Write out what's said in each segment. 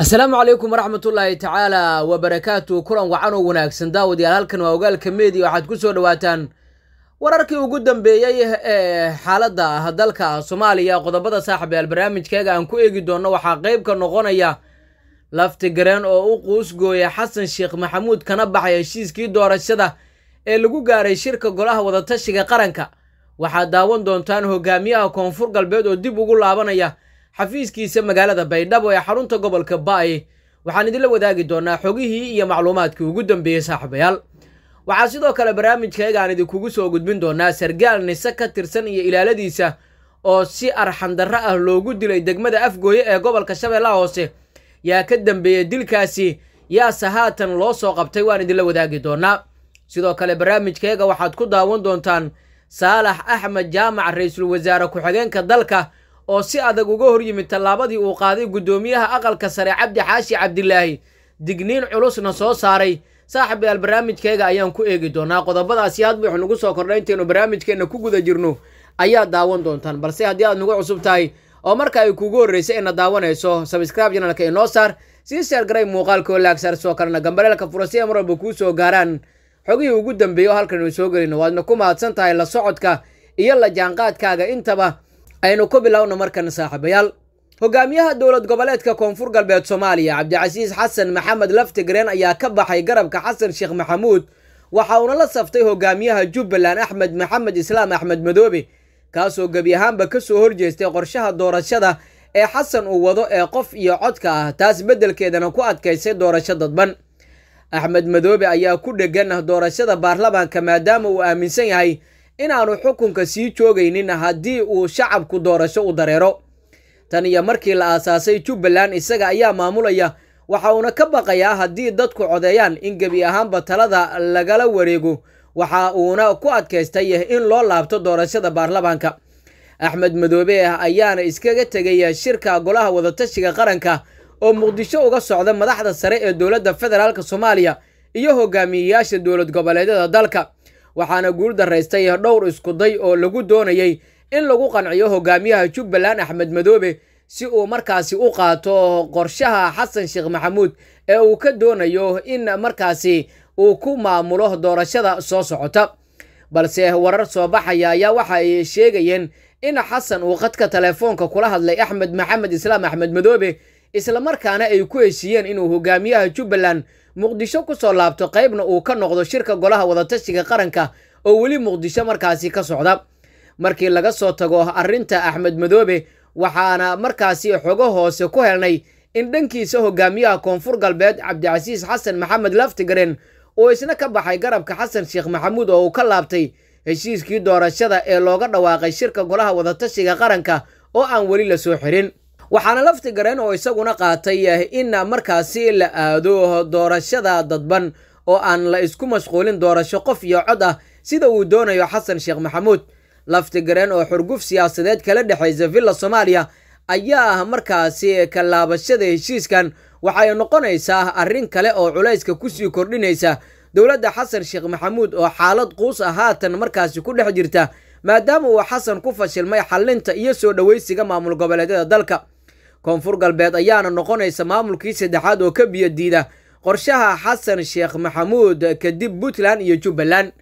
asalaamu calaykum waraxmatullaahi tacaala wabarakaatu kulan wacan oo wanaagsan daawad daawadayaal halkan waa ogaalka media waxaad ku soo dhowaataan wararkii ugu dambeeyey ee xaaladda dalka soomaaliya qodobada saaxib yaal barnaamijkeega aan ku eegi doonno waxaa qayb ka noqonaya laftigareen oo u quusgooya xasan sheekh maxamuud kana baxay heshiiskii doorashada ee lagu gaaray shirka golaha wadatashiga qaranka waxaad daawan doontaan hogaamiyaha koonfur galbeed oo dib ugu laabanaya xafiiskiisa magaalada baydhabo ee xarunta gobolka ba'y waxaan idinla wadaagi doonaa xogihii iyo macluumaadkii ugu dambeeyey saaxiibayaal waxaa sidoo kale barnaamijkayaga aan idinkugu soo gudbin doonaa sargaal nise ka tirsan iyo ilaaladiisa oo si arxandarro ah loogu dilay degmada afgooye ee gobolka shabeellaha hoose yaa ka dambeeyey dilkaasi yaase haatan loo soo qabtay waan idinla wadaagi doonaa sidoo kale barnaamijkayaga waxaad ku daawan doontaan saalax axmed jaamac ra-iisul wasaare ku-xigeenka dalka oo si adag uga hor yimid tallaabadii uu qaaday guddoomiyaha aqalka sare cabdi xaashi cabdilaahi digniin culusna soo saaray saaxibayaal barnaamijkeega ayaan ku eegi doonaa qodobadaasi hadba waxu nugu soo kordhay intaynu barnaamijkeenna ku guda jirno ayaa daawan doontaan balse haddii aad nagu cusub tahay oo marka ay kuugu horreysa ina daawanayso sabskraib janaalka inoo saar sii sheer garay muuqaalka oo laagsaar sidoo kalena gambaleelka furasi ee walba kuu soo gaaraan xogihii ugu dambeeya oo halkannu soo gelino waadna ku mahadsan tahay la socodka iyo la jaanqaadkaaga intaba aynu ku bilowno markan saaxiibayaal hogaamiyaha dowlad goboleedka koonfur galbeed soomaaliya cabdicasiis xasan maxamed laftigreen ayaa ka baxay garabka xasan sheekh maxamuud waxa uuna la saftay hogaamiyaha jubbaland axmed maxamed islaam axmed madoobe kaasoo gebi ahaanba ka soo horjeestay qorshaha doorashada ee xasan uu wado ee qof iyo codka ah taas beddelkeedana ku adkaysay doorasho dadban axmed madoobe ayaa ku dhegan doorashada baarlamaanka maadaama uu aaminsan yahay inaanu xukunka sii joogaynin haddii uu shacabku doorasho u dareero tan iyo markii la aasaasay jubbaland isaga ayaa maamulaya waxa uuna ka baqayaa haddii dadku codeeyaan in gebi ahaanba talada lagala wareego waxa uuna ku adkaystay in loo laabto doorashada baarlamaanka axmed madoobe ayaana iskaga tegay shirka golaha wadatashiga qaranka oo muqdisho uga socda madaxda sare ee dowladda federaalk soomaaliya iyo hogaamiyeyaasha dowlad goboleedyada dalka waxaana guul daraystay dhowr iskuday oo lagu doonayey in lagu qanciyo hogaamiyaha jubbaland axmed madoobe si uu markaasi u qaato qorshaha xasan sheekh maxamuud ee uu ka doonayo in markaasi uu ku maamulo doorashada soo socota balse warar soo baxaya ayaa waxa ay sheegayeen in xasan uu khadka telefoonka kula hadlay axmed maxamed islaam axmed madoobe isla markaana ay ku heshiiyeen inuu hogaamiyaha jubbaland muqdisho ku soo laabto qaybna uu ka noqdo shirka golaha wadatashiga qaranka oo weli muqdisho markaasi ka socda markii laga soo tago arrinta axmed madoobe waxaana markaasi xogo hoose ku helnay in dhankiisa hogaamiyaha koonfur galbeed cabdicasiis xasan maxamed laftigaren uu isna ka baxay garabka xasan sheekh maxamuud oo uu ka laabtay heshiiskii doorashada ee looga dhawaaqay shirka golaha wadatashiga qaranka oo aan weli la soo xirin waxaana lafti gareen oo isaguna qaatay eh, in markaasi la aado doorashada dadban oo aan la isku mashquulin doorasho qof iyo cod ah sida uu doonayo xasan sheekh maxamuud lafti gareen oo xurguf siyaasadeed kala dhexaysa villa soomaaliya ayaa ah markaasi ka laabashada heshiiskan waxay noqonaysaa arrin kale oo culayska ku sii kordhinaysa dowladda xasan sheekh maxamuud oo xaalad quus ah haatan markaasi ku dhex jirta maadaama uu xasan ku fashilmay xallinta iyo soo dhoweysiga maamul goboleedyada dalka koonfur galbeed ayaana noqonaysa maamulkii saddexaad oo ka biyo diida qorshaha xasan sheekh maxamuud kadib puntland iyo jubbaland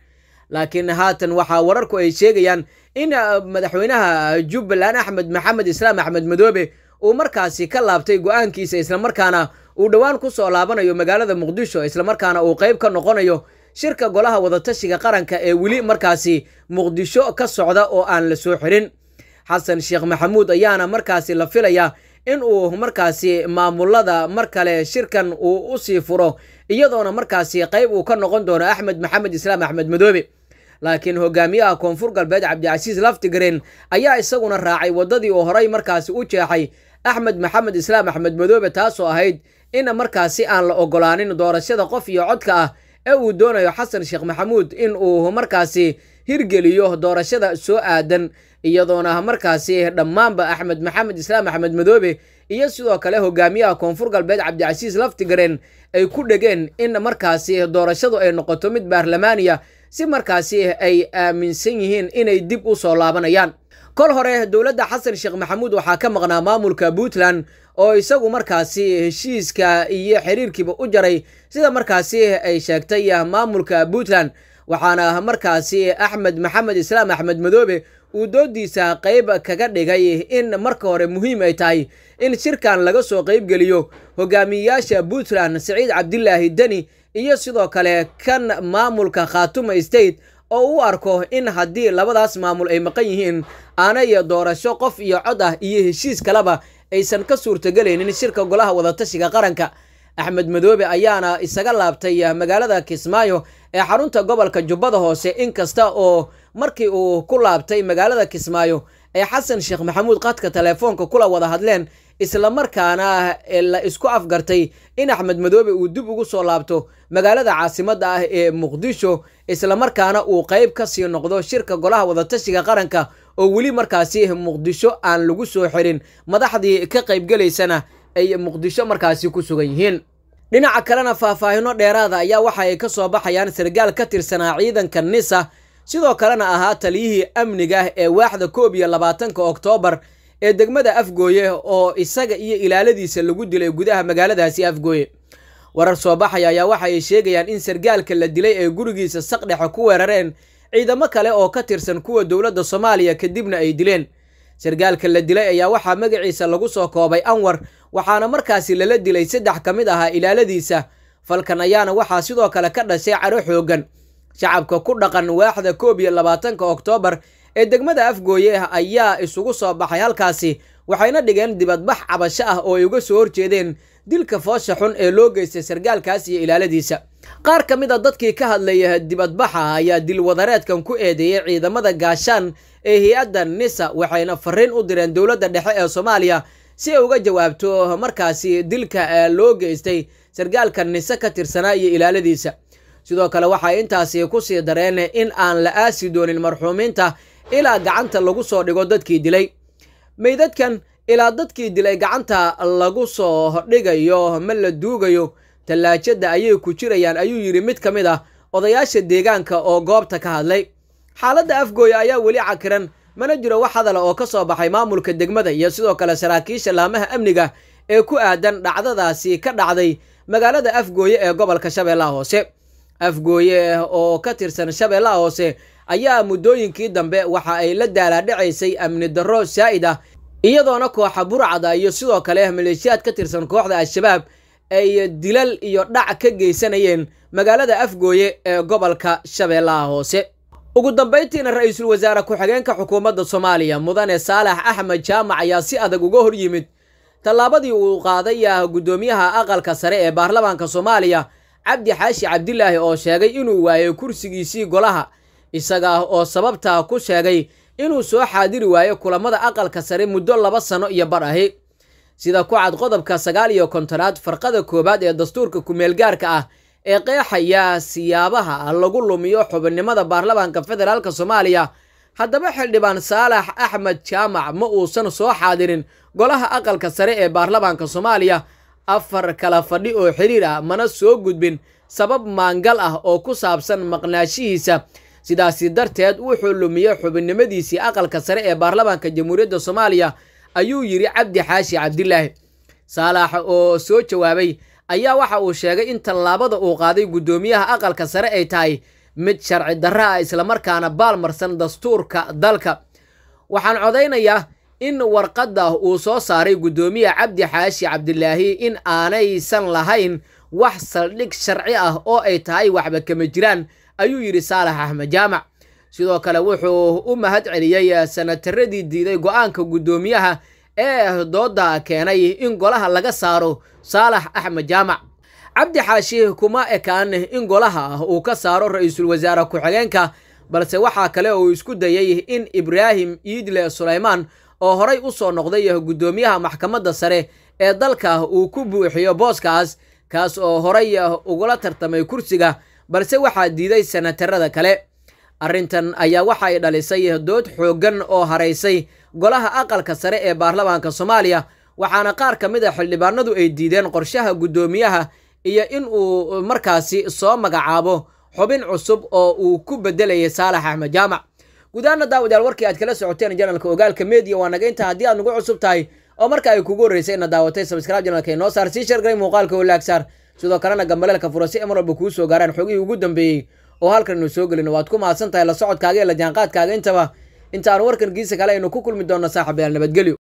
laakiin haatan waxaa wararku ay sheegayaan in uh, madaxweynaha jubbaland axmed maxamed islaam axmed madoobe uu markaasi ka laabtay go'aankiisa islamarkaana uu dhowaan ku soo laabanayo magaalada muqdisho islamarkaana uu qayb ka noqonayo shirka golaha wadatashiga qaranka ee weli markaasi muqdisho ka socda oo aan la soo xirin xasan sheekh maxamuud ayaana markaasi la filayaa in uu markaasi maamulada mar kale shirkan uu u sii furo iyadoona markaasi qayb uu ka noqon doono axmed maxamed islaam axmed madoobe laakiin hogaamiyaha koonfur galbeed cabdicasiis laftigreen ayaa isaguna raacay waddadii uu horay markaasi u jeexay axmed maxamed islaam axmed madoobe taasoo ahayd in markaasi aan la ogolaanin doorashada qof iyo codka ah ee uu doonayo xasan sheekh maxamuud in uu markaasi hirgeliyo doorashada soo aadan iyadoona markaasi dhammaanba axmed maxamed islaam axmed madoobe iyo sidoo kale hogaamiyaha koonfur galbeed cabdicasiis laftigareen ay ku dhegeen in markaasi doorashadu ay noqoto mid baarlamaaniya si markaasi ay aaminsan yihiin inay dib u soo laabanayaan kol hore dowladda xasan sheekh maxamuud waxaa ka maqnaa maamulka puntland oo isagu markaasi heshiiska iyo xiriirkiiba u jaray sida markaasi ay sheegtay maamulka puntland waxaana markaasi axmed maxamed islaam axmed madoobe uu doodiisa qayb kaga dhigay in marka hore muhiim ay tahay in shirkan laga soo qaybgeliyo hogaamiyayaasha puntland siciid cabdilaahi deni iyo sidoo kale kan maamulka khaatuma state oo u arko in haddii labadaas maamul ay maqan yihiin aanay doorasho qof iyo cod ah iyo heshiis kaleba aysan ka suurtagelaynin shirka golaha wadatashiga qaranka axmed madoobe ayaana isaga laabtay magaalada kismaayo ee xarunta gobolka jubbada hoose inkasta oo markii uu ku laabtay magaalada kismaayo ay xasan sheekh maxamuud qaadka teleefoonka kula wada hadleen islamarkaana la isku afgartay in axmed madoobe uu dib ugu soo laabto magaalada caasimadda ah ee muqdisho islamarkaana uu qayb ka sii noqdo shirka golaha wadatashiga qaranka oo weli markaasi muqdisho aan lagu soo xirin madaxdii ka qaybgelaysana ay muqdisho markaasi ku sugan yihiin dhinaca kalena faahfaahino dheeraada ayaa waxa ay ka soo baxayaan sargaal ka tirsanaa ciidanka nisa sidoo kalena ahaa taliyihii amniga ah ee waaxda koob iyo labaatanka oktoobar ee degmada afgooye oo isaga iyo ilaaladiisa lagu dilay gudaha magaaladaasi afgooye warar soo baxaya ayaa waxa ay sheegayaan in sargaalka la dilay ee gurigiisa saqdhexe ku weerareen ciidamo kale oo ka tirsan kuwa dowladda soomaaliya kadibna ay dileen sargaalka la dilay ayaa waxaa magiciisa lagu soo koobay anwar waxaana markaasi lala dilay saddex ka mid ahaa ilaaladiisa falkan ayaana waxaa sidoo kale ka dhashay caro xooggan shacabka ku dhaqan waaxda koob iyo labaatanka oktoobar ee degmada afgooye ah ayaa isugu soo baxay halkaasi waxayna dhigeen dibadbax cabasho ah oo ay uga soo horjeedeen dilka foosha xun ee loo geystay sargaalkaas iyo ilaaladiisa qaar ka mid a ah dadkii ka hadlaya dibadbaxa ayaa dilwadareedkan ku eedeeyey ciidamada gaashaan ee hay-adda nisa waxayna fariin u direen dowladda dhexe ee soomaaliya si ay uga jawaabto markaasi dilka loo geystay sargaalka nise ka tirsanaa iyo ilaaladiisa sidoo kale waxaa intaasi ku sii dareen in aan la aasi doonin marxuumiinta ilaa gacanta lagu soo dhigo dadkii dilay meydadkan ilaa dadkii dilay gacanta lagu soo dhigayo ma la duugayo tallaajada ayay ku jirayaan ayuu yidhi mid ka mid ah odayaasha deegaanka oo goobta ka hadlay xaaladda afgooye ayaa weli cakiran mana jiro wax hadala oo ka soo baxay maamulka degmada iyo sidoo kale saraakiisha laamaha amniga ee ku aadan dhacdadaasi ka dhacday magaalada afgooye ee gobolka shabeellaha hoose afgooye ah oo ka tirsan shabeellaha hoose ayaa muddooyinkii dambe waxa ay la daalaadhacaysay amni darro saa'id ah iyadoona kooxa burcada iyo sidoo kale maleeshiyaad ka tirsan kooxda al-shabaab ay dilal iyo dhac ka geysanayeen magaalada afgooye ee gobolka shabeellaha hoose ugu dambayntiina ra'iisul wasaare ku-xigeenka xukuumadda soomaaliya mudane saalax axmed jaamac ayaa si adag uga hor yimid tallaabadii uu qaaday ah guddoomiyaha aqalka sare ee baarlamaanka soomaaliya cabdi xaashi cabdilaahi oo sheegay inuu waayey kursigiisii golaha isaga ah oo sababtaa ku sheegay inuu soo xaadiri waayo kulammada aqalka sare muddo laba sano iyo bar ahi sida ku cad qodobka sagaal iyo kontonaad farqada koowaad ee dastuurka kumeelgaarka ah ee qeexaya siyaabaha lagu lumiyo xubinnimada baarlamaanka federaalka soomaaliya haddaba xildhibaan saalax axmed jaamac ma uusan soo xaadirin golaha aqalka sare ee baarlamaanka soomaaliya afar kala fadhi oo xiriir ah mana soo gudbin sabab maangal ah oo ku saabsan maqnaashihiisa sidaasi darteed wuxuu lumiyey xubinnimadiisii aqalka sare ee baarlamaanka jamhuuriyadda soomaaliya ayuu yidhi cabdi xaashi cabdilaahi saalax oo soo jawaabay ayaa waxa uu sheegay in tallaabada uu qaaday guddoomiyaha aqalka sare ay tahay mid sharci darra ah islamarkaana baalmarsan dastuurka dalka waxaan codaynayaa in warqadda uu soo saaray guddoomiye cabdi xaashi cabdilaahi in aanaysan lahayn wax saldhig sharci ah oo ay tahay waxba kama jiraan ayuu yidhi saalax axmed jaamac sidoo kale wuxuu u mahad celiyey eh, sanataradii diiday go'aanka guddoomiyaha ee dooda keenay in golaha laga saaro saalax axmed jaamac cabdi xaashi kuma ekaan in golaha uu ka saaro ra'iisul wasaare ku-xigeenka balse waxaa kale uu isku dayey in ibraahim iidle sulaymaan oo horay u soo noqday guddoomiyaha maxkamadda sare ee dalka uu ku buuxiyo booskaas kaas oo horay ugula tartamay kursiga balse waxaa diiday senatarada kale arrintan ayaa waxa ay dhalisay dood xooggan oo haraysay golaha aqalka sare ee baarlamaanka soomaaliya waxaana qaar ka mid a ah xildhibaanadu ay diideen qorshaha guddoomiyaha iyo in uu markaasi soo magacaabo xubin cusub oo uu ku beddelayay saalax axmed jaamac gudaana daawadayaal warkii aad kala socoteen janalka ogaalka mediya waa naga haddii aad nagu cusub tahay oo marka ay kugu horreysay ina daawatay sabskraib janalka inoo saar sii shargalay muuqaalka walaagsaar sidoo kalena gambaleelka fura si emaralba kuu soo gaaraan xogihii ugu dambeeyey oo halkan halkannu soo gelino waad ku mahadsan tahay la socodkaaga iyo la jaanqaadkaaga intaba intaanu warkan giisa kale aynu ku kulmi doonno saaxiibayaal nabadgelyo